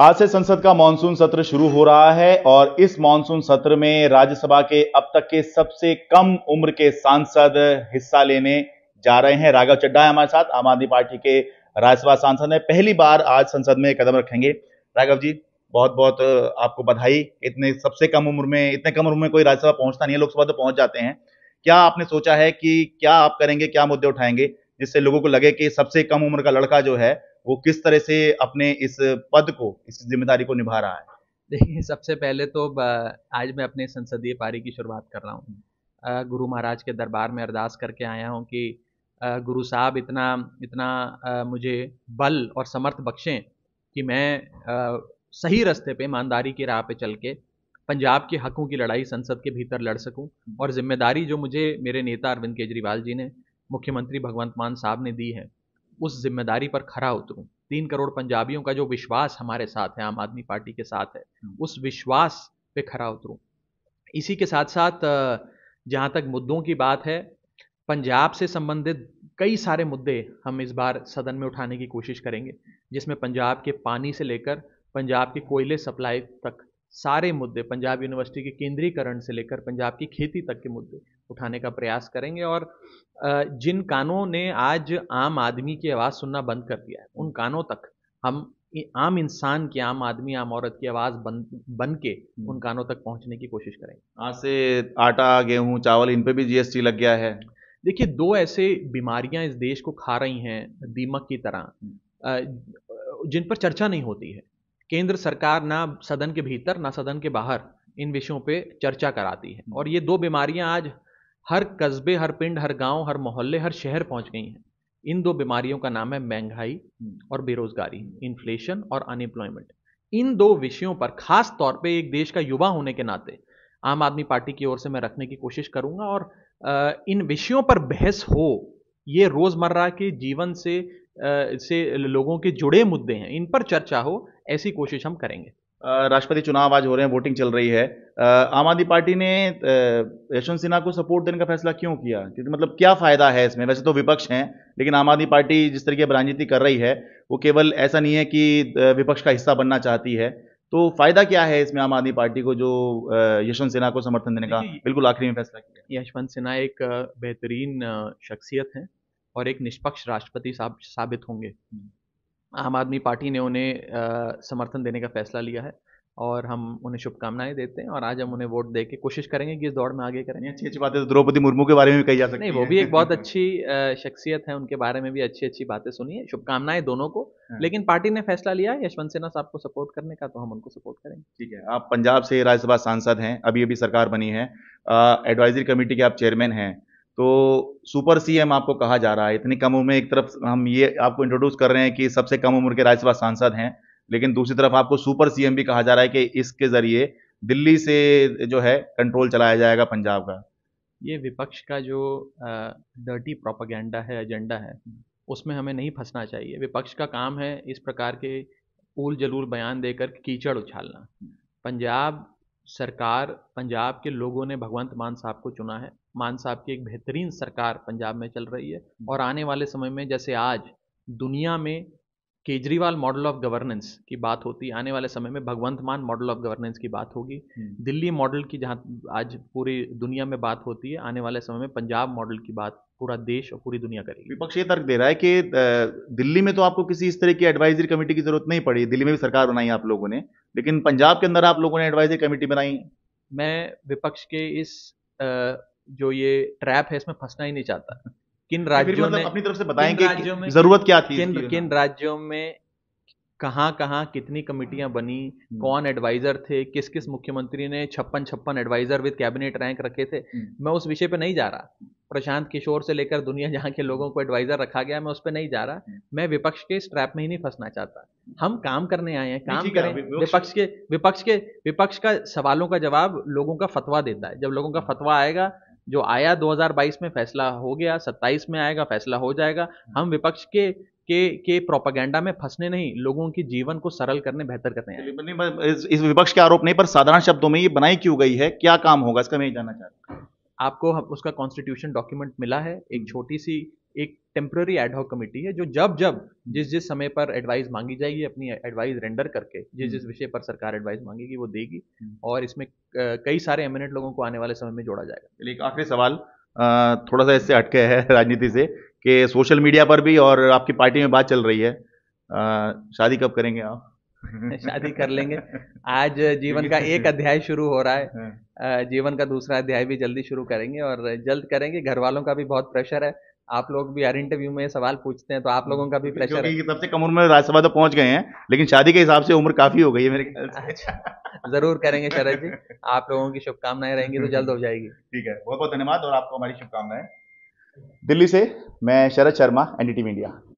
आज से संसद का मानसून सत्र शुरू हो रहा है और इस मानसून सत्र में राज्यसभा के अब तक के सबसे कम उम्र के सांसद हिस्सा लेने जा रहे हैं राघव चड्डा है हमारे साथ आम आदमी पार्टी के राज्यसभा सांसद हैं पहली बार आज संसद में कदम रखेंगे राघव जी बहुत बहुत आपको बधाई इतने सबसे कम उम्र में इतने कम उम्र में कोई राज्यसभा पहुंचता नहीं है लोकसभा तो पहुंच जाते हैं क्या आपने सोचा है कि क्या आप करेंगे क्या मुद्दे उठाएंगे जिससे लोगों को लगे कि सबसे कम उम्र का लड़का जो है वो किस तरह से अपने इस पद को इस जिम्मेदारी को निभा रहा है देखिए सबसे पहले तो आज मैं अपने संसदीय पारी की शुरुआत कर रहा हूँ गुरु महाराज के दरबार में अरदास करके आया हूँ कि गुरु साहब इतना इतना मुझे बल और समर्थ बख्शें कि मैं सही रास्ते पे ईमानदारी की राह पे चल के पंजाब के हकों की लड़ाई संसद के भीतर लड़ सकूं और जिम्मेदारी जो मुझे मेरे नेता अरविंद केजरीवाल जी ने मुख्यमंत्री भगवंत मान साहब ने दी है उस जिम्मेदारी पर खरा उतरूं तीन करोड़ पंजाबियों का जो विश्वास हमारे साथ है आम आदमी पार्टी के साथ है हम्म। उस विश्वास पे खरा उतरूं इसी के साथ साथ जहां तक मुद्दों की बात है पंजाब से संबंधित कई सारे मुद्दे हम इस बार सदन में उठाने की कोशिश करेंगे जिसमें पंजाब के पानी से लेकर पंजाब के कोयले सप्लाई तक सारे मुद्दे पंजाब यूनिवर्सिटी के केंद्रीकरण से लेकर पंजाब की खेती तक के मुद्दे उठाने का प्रयास करेंगे और जिन कानों ने आज आम आदमी की आवाज़ सुनना बंद कर दिया है उन कानों तक हम आम इंसान की आम आदमी आम औरत की आवाज़ बन बन के हम्म। उन कानों तक पहुंचने की कोशिश करेंगे आज से आटा गेहूं चावल इन पे भी जीएसटी लग गया है देखिए दो ऐसे बीमारियां इस देश को खा रही हैं दीमक की तरह हम्म। जिन पर चर्चा नहीं होती है केंद्र सरकार ना सदन के भीतर ना सदन के बाहर इन विषयों पे चर्चा कराती है हम्म। और ये दो बीमारियां आज हर कस्बे हर पिंड हर गांव हर मोहल्ले हर शहर पहुंच गई हैं इन दो बीमारियों का नाम है महंगाई और बेरोजगारी इन्फ्लेशन और अनएम्प्लॉयमेंट इन दो विषयों पर खास तौर पे एक देश का युवा होने के नाते आम आदमी पार्टी की ओर से मैं रखने की कोशिश करूंगा और इन विषयों पर बहस हो ये रोजमर्रा के जीवन से से लोगों के जुड़े मुद्दे हैं इन पर चर्चा हो ऐसी कोशिश हम करेंगे राष्ट्रपति चुनाव आज हो रहे हैं वोटिंग चल रही है आम आदमी पार्टी ने यशवंत सिन्हा को सपोर्ट देने का फैसला क्यों किया क्योंकि मतलब क्या फ़ायदा है इसमें वैसे तो विपक्ष हैं लेकिन आम आदमी पार्टी जिस तरीके की राजनीति कर रही है वो केवल ऐसा नहीं है कि विपक्ष का हिस्सा बनना चाहती है तो फ़ायदा क्या है इसमें आम आदमी पार्टी को जो यशवंत सिन्हा को समर्थन देने का बिल्कुल आखिरी में फैसला किया यशवंत सिन्हा एक बेहतरीन शख्सियत हैं और एक निष्पक्ष राष्ट्रपति साबित होंगे हम्म। आम आदमी पार्टी ने उन्हें समर्थन देने का फैसला लिया है और हम उन्हें शुभकामनाएं देते हैं और आज हम उन्हें वोट दे के कोशिश करेंगे कि इस दौड़ में आगे करेंगे अच्छी अच्छी बातें तो द्रौपदी मुर्मू के बारे में भी कही जा सकती नहीं वो भी एक बहुत अच्छी शख्सियत है उनके बारे में भी अच्छी अच्छी बातें सुनी है शुभकामनाएं दोनों को हाँ। लेकिन पार्टी ने फैसला लिया यशवंत सिन्हा साहब को सपोर्ट करने का तो हम उनको सपोर्ट करेंगे ठीक है आप पंजाब से राज्यसभा सांसद हैं अभी अभी सरकार बनी है एडवाइजरी कमेटी के आप चेयरमैन हैं तो सुपर सीएम आपको कहा जा रहा है इतनी कम उम्र में एक तरफ हम ये आपको इंट्रोड्यूस कर रहे हैं कि सबसे कम उम्र के राज्यसभा सांसद हैं लेकिन दूसरी तरफ आपको सुपर सीएम भी कहा जा रहा है कि इसके जरिए दिल्ली से जो है कंट्रोल चलाया जाएगा पंजाब का ये विपक्ष का जो डर्टी प्रोपागेंडा है एजेंडा है उसमें हमें नहीं फंसना चाहिए विपक्ष का काम है इस प्रकार के ऊल जलूल बयान देकर कीचड़ उछालना पंजाब सरकार पंजाब के लोगों ने भगवंत मान साहब को चुना है मान साहब की एक बेहतरीन सरकार पंजाब में चल रही है हम्म। और आने वाले समय में जैसे आज दुनिया में केजरीवाल मॉडल ऑफ गवर्नेंस की बात होती आने वाले समय में भगवंत मान मॉडल ऑफ गवर्नेंस की बात होगी हम्म। दिल्ली मॉडल की जहाँ आज पूरी दुनिया में बात होती है आने वाले समय में पंजाब मॉडल की बात पूरा देश और पूरी दुनिया करेगी विपक्ष ये तर्क दे रहा है कि दिल्ली में तो आपको किसी इस तरह की एडवाइजरी कमेटी की जरूरत नहीं पड़ी दिल्ली में भी सरकार बनाई आप लोगों ने लेकिन पंजाब के अंदर आप लोगों ने एडवाइजरी कमेटी बनाई मैं विपक्ष के इस जो ये ट्रैप है इसमें फंसना ही नहीं चाहता किन राज्यों मतलब अपनी तरफ से बताएंगे राज्यों में जरूरत क्या थी किन किन राज्यों में कहाँ कहाँ कितनी कमिटियां बनी हम्म। कौन एडवाइजर थे किस किस मुख्यमंत्री ने छप्पन छप्पन एडवाइजर विद कैबिनेट रैंक रखे थे हम्म। मैं उस विषय पे नहीं जा रहा प्रशांत किशोर से लेकर दुनिया जहाँ के लोगों को एडवाइजर रखा गया मैं उस पर नहीं जा रहा हम्म। मैं विपक्ष के स्ट्रैप में ही नहीं फंसना चाहता हम काम करने आए हैं काम करें विपक्ष के विपक्ष के विपक्ष का सवालों का जवाब लोगों का फतवा देता है जब लोगों का फतवा आएगा जो आया 2022 में फैसला हो गया 27 में आएगा फैसला हो जाएगा हम विपक्ष के के के प्रोपागेंडा में फंसने नहीं लोगों की जीवन को सरल करने बेहतर करने हैं इस, इस विपक्ष के आरोप नहीं पर साधारण शब्दों में ये बनाई क्यों गई है क्या काम होगा इसका मैं जानना चाहता हूँ आपको उसका कॉन्स्टिट्यूशन डॉक्यूमेंट मिला है एक छोटी सी एक टेम्प्ररी एडहॉक कमेटी है जो जब जब जिस जिस समय पर एडवाइस मांगी जाएगी अपनी एडवाइस रेंडर करके जिस जिस हम्म। विषय पर सरकार एडवाइस मांगेगी वो देगी हम्म। और इसमें कई सारे एमिनेंट लोगों को आने वाले समय में जोड़ा जाएगा चलिए एक आखिरी सवाल थोड़ा सा इससे हटके है राजनीति से कि सोशल मीडिया पर भी और आपकी पार्टी में बात चल रही है शादी कब करेंगे आप शादी कर लेंगे आज जीवन का एक अध्याय शुरू हो रहा है हाँ। जीवन का दूसरा अध्याय भी जल्दी शुरू करेंगे और जल्द करेंगे घर वालों का भी बहुत प्रेशर है आप लोग भी हर इंटरव्यू में सवाल पूछते हैं तो आप लोगों का भी प्रेशर है तब से कम उम्र में राज्यसभा तो पहुंच गए हैं लेकिन शादी के हिसाब से उम्र काफी हो गई है मेरे ख्याल से जरूर करेंगे शरद जी आप लोगों की शुभकामनाएं रहेंगी तो जल्द हो जाएगी ठीक है बहुत बहुत धन्यवाद और आपको हमारी शुभकामनाएं दिल्ली से मैं शरद शर्मा एनडीटीवी इंडिया